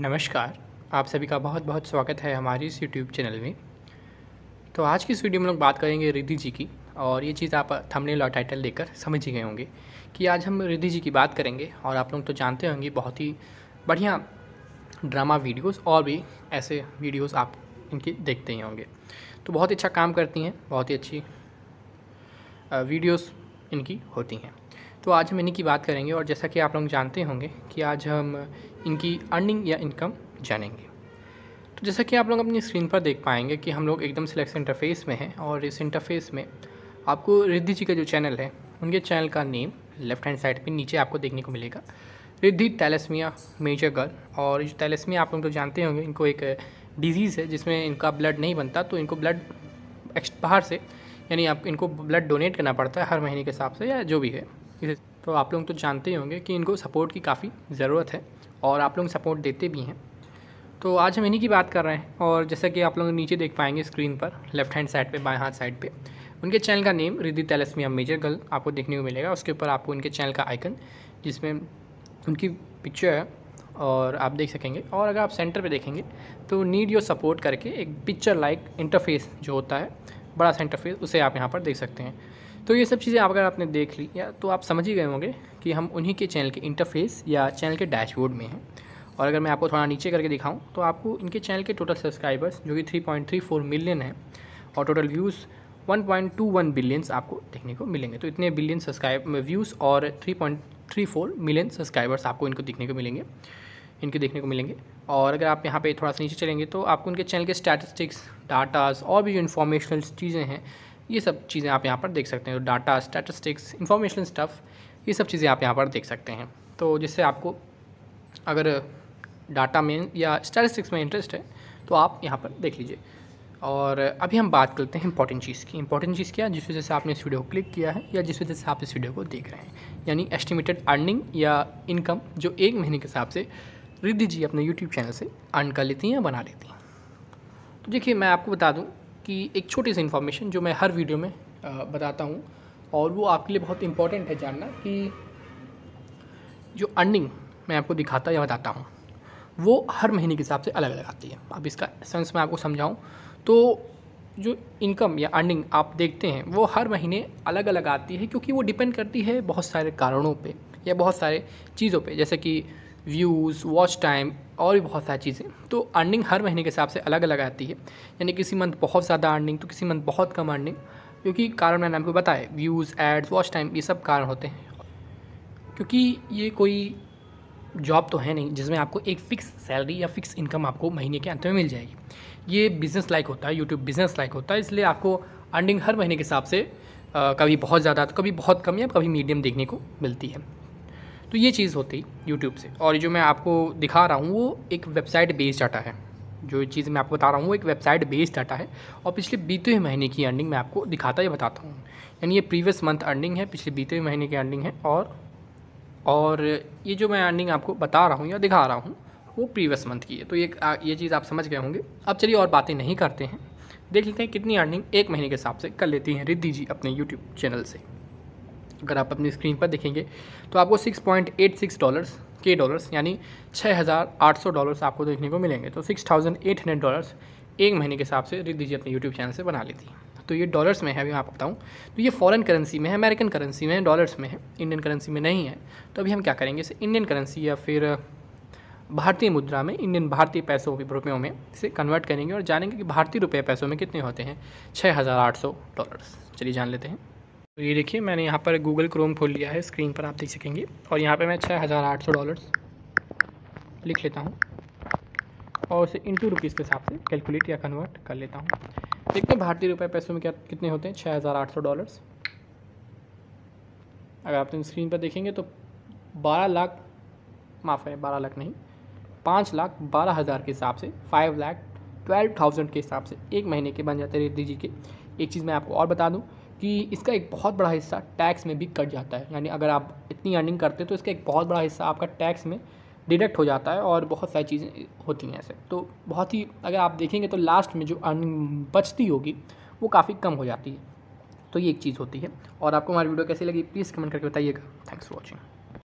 नमस्कार आप सभी का बहुत बहुत स्वागत है हमारे इस यूट्यूब चैनल में तो आज की इस वीडियो में लोग बात करेंगे रिद्धि जी की और ये चीज़ आप थंबनेल और टाइटल देखकर समझ ही गए होंगे कि आज हम रिद्धि जी की बात करेंगे और आप लोग तो जानते होंगे बहुत ही बढ़िया ड्रामा वीडियोस और भी ऐसे वीडियोस आप इनकी देखते ही होंगे तो बहुत ही अच्छा काम करती हैं बहुत ही अच्छी वीडियोस इनकी होती हैं तो आज हम इन्हीं की बात करेंगे और जैसा कि आप लोग जानते होंगे कि आज हम इनकी अर्निंग या इनकम जानेंगे तो जैसा कि आप लोग अपनी स्क्रीन पर देख पाएंगे कि हम लोग एकदम सिलेक्स इंटरफेस में हैं और इस इंटरफेस में आपको रिद्धि जी का जो चैनल है उनके चैनल का नेम लेफ्ट हैंड साइड पे नीचे आपको देखने को मिलेगा रिद्धि टेलेसमिया मेजर गर्ल और जो टेलेसमिया आप लोग तो जानते होंगे इनको एक डिजीज़ है जिसमें इनका ब्लड नहीं बनता तो इनको ब्लड बाहर से यानी आप इनको ब्लड डोनेट करना पड़ता है हर महीने के हिसाब से या जो भी है इसे तो आप लोग तो जानते ही होंगे कि इनको सपोर्ट की काफ़ी ज़रूरत है और आप लोग सपोर्ट देते भी हैं तो आज हम इन्हीं की बात कर रहे हैं और जैसा कि आप लोग नीचे देख पाएंगे स्क्रीन पर लेफ्ट हैंड साइड पे बाएं हाथ साइड पे उनके चैनल का नेम रिद्धि तेलस्मिया मेजर गर्ल आपको देखने को मिलेगा उसके ऊपर आपको उनके चैनल का आइकन जिसमें उनकी पिक्चर है और आप देख सकेंगे और अगर आप सेंटर पे देखेंगे तो नीड योर सपोर्ट करके एक पिक्चर लाइक इंटरफेस जो होता है बड़ा सेंटर फेस उसे आप यहाँ पर देख सकते हैं तो ये सब चीज़ें आप अगर आपने देख ली या तो आप समझ ही गए होंगे कि हम उन्हीं के चैनल के इंटरफेस या चैनल के डैशबोर्ड में हैं और अगर मैं आपको थोड़ा नीचे करके दिखाऊं तो आपको इनके चैनल के टोटल सब्सक्राइबर्स जो कि 3.34 मिलियन है और टोटल व्यूज़ 1.21 बिलियंस आपको देखने को मिलेंगे तो इतने बिलियन सब्सक्राइब व्यूज़ और थ्री मिलियन सब्सक्राइबर्स आपको इनको देखने को मिलेंगे इनके देखने को मिलेंगे और अगर आप यहाँ पे थोड़ा सा नीचे चलेंगे तो आपको उनके चैनल के स्टैटिस्टिक्स डाटास और भी जो इन्फॉर्मेशनल चीज़ें हैं ये सब चीज़ें आप यहाँ पर देख सकते हैं डाटा स्टैटिस्टिक्स इन्फॉर्मेशन स्टफ़ ये सब चीज़ें आप यहाँ पर देख सकते हैं तो जिससे आपको अगर डाटा में या स्टैटिस्टिक्स में इंटरेस्ट है तो आप यहाँ पर देख लीजिए और अभी हम बात करते हैं इंपॉर्टेंट चीज़ की इंपॉर्टेंट चीज़ क्या है जिस वजह से आपने इस वीडियो को क्लिक किया है या जिस वजह से आप इस वीडियो को देख रहे हैं यानी एस्टिमेटेड अर्निंग या इनकम जो एक महीने के हिसाब से रिद्धि जी अपने यूट्यूब चैनल से अर्न कर लेती हैं या बना लेती हैं तो देखिए मैं आपको बता दूँ कि एक छोटी सी इन्फॉर्मेशन जो मैं हर वीडियो में बताता हूँ और वो आपके लिए बहुत इम्पॉर्टेंट है जानना कि जो अर्निंग मैं आपको दिखाता या बताता हूँ वो हर महीने के हिसाब से अलग अलग आती है अब इसका सेंस मैं आपको समझाऊँ तो जो इनकम या अर्निंग आप देखते हैं वो हर महीने अलग अलग आती है क्योंकि वो डिपेंड करती है बहुत सारे कारणों पे या बहुत सारे चीज़ों पे जैसे कि व्यूज़ वॉच टाइम और भी बहुत सारी चीज़ें तो अर्निंग हर महीने के हिसाब से अलग अलग आती है यानी किसी मंथ बहुत ज़्यादा अर्निंग तो किसी मंथ बहुत कम अर्निंग क्योंकि कारण मैंने आपको बताया व्यूज़ एड्स वॉच टाइम ये सब कारण होते हैं क्योंकि ये कोई जॉब तो है नहीं जिसमें आपको एक फ़िक्स सैलरी या फ़िक्स इनकम आपको महीने के अंत में मिल जाएगी ये बिज़नेस लाइक होता है यूट्यूब बिज़नेस लाइक होता है इसलिए आपको अर्निंग हर महीने के हिसाब से आ, कभी बहुत ज़्यादा तो कभी बहुत कम या कभी मीडियम देखने को मिलती है तो ये चीज़ होती यूट्यूब से और जो मैं आपको दिखा रहा हूँ वो एक वेबसाइट बेस्ड डाटा है जो चीज़ मैं आपको बता रहा हूँ वो एक वेबसाइट बेस्ड डाटा है और पिछले बीते हुए महीने की अर्निंग मैं आपको दिखाता या बताता हूँ यानी ये प्रीवियस मंथ अर्निंग है पिछले बीते हुए महीने की अर्निंग है और और ये जो मैं अर्निंग आपको बता रहा हूँ या दिखा रहा हूँ वो प्रीवियस मंथ की है तो ये ये चीज़ आप समझ गए होंगे अब चलिए और बातें नहीं करते हैं देख लेते हैं कितनी अर्निंग एक महीने के हिसाब से कर लेती हैं रिद्धि जी अपने यूट्यूब चैनल से अगर आप अपनी स्क्रीन पर देखेंगे तो आपको six point eight six dollars के डॉलर्स यानी छः हज़ार आठ सौ डॉलर्स आपको देखने को मिलेंगे तो six thousand eight hundred dollars एक महीने के हिसाब से दीजिए अपने यूट्यूब चैनल से बना लेती है तो ये डॉलर्स में है अभी मैं आपको बताऊँ तो ये फ़ॉरन करेंसी में है अमेरिकन करेंसी में डॉलर्स में है इंडियन करेंसी में नहीं है तो अभी हम क्या करेंगे इसे इंडियन करेंसी या फिर भारतीय मुद्रा में इंडियन भारतीय पैसों के रुपयों में इसे कन्वर्ट करेंगे और जानेंगे कि भारतीय रुपये पैसों में कितने होते हैं छः हज़ार आठ सौ डॉलर्स चलिए जान लेते हैं तो ये देखिए मैंने यहाँ पर गूगल क्रोम खोल लिया है स्क्रीन पर आप देख सकेंगे और यहाँ पे मैं छः हज़ार आठ सौ डॉलर्स लिख लेता हूँ और उसे टू रुपीज़ के हिसाब से कैलकुलेट या कन्वर्ट कर लेता हूँ देखते हैं भारतीय रुपये पैसों में क्या कितने होते हैं छः हज़ार आठ सौ डॉलर्स अगर आप तो स्क्रीन पर देखेंगे तो बारह लाख माफ़ है बारह लाख नहीं पाँच लाख बारह हज़ार के हिसाब से फाइव लाख ट्वेल्व थाउजेंड के हिसाब से एक महीने के बन जाते रेट दीजिए के एक चीज़ मैं आपको और बता दूँ कि इसका एक बहुत बड़ा हिस्सा टैक्स में भी कट जाता है यानी अगर आप इतनी अर्निंग करते हैं तो इसका एक बहुत बड़ा हिस्सा आपका टैक्स में डिडक्ट हो जाता है और बहुत सारी चीज़ें होती हैं ऐसे तो बहुत ही अगर आप देखेंगे तो लास्ट में जो अर्निंग बचती होगी वो काफ़ी कम हो जाती है तो ये एक चीज़ होती है और आपको हमारी वीडियो कैसी लगी प्लीज़ कमेंट करके बताइएगा थैंक्स फॉर वॉचिंग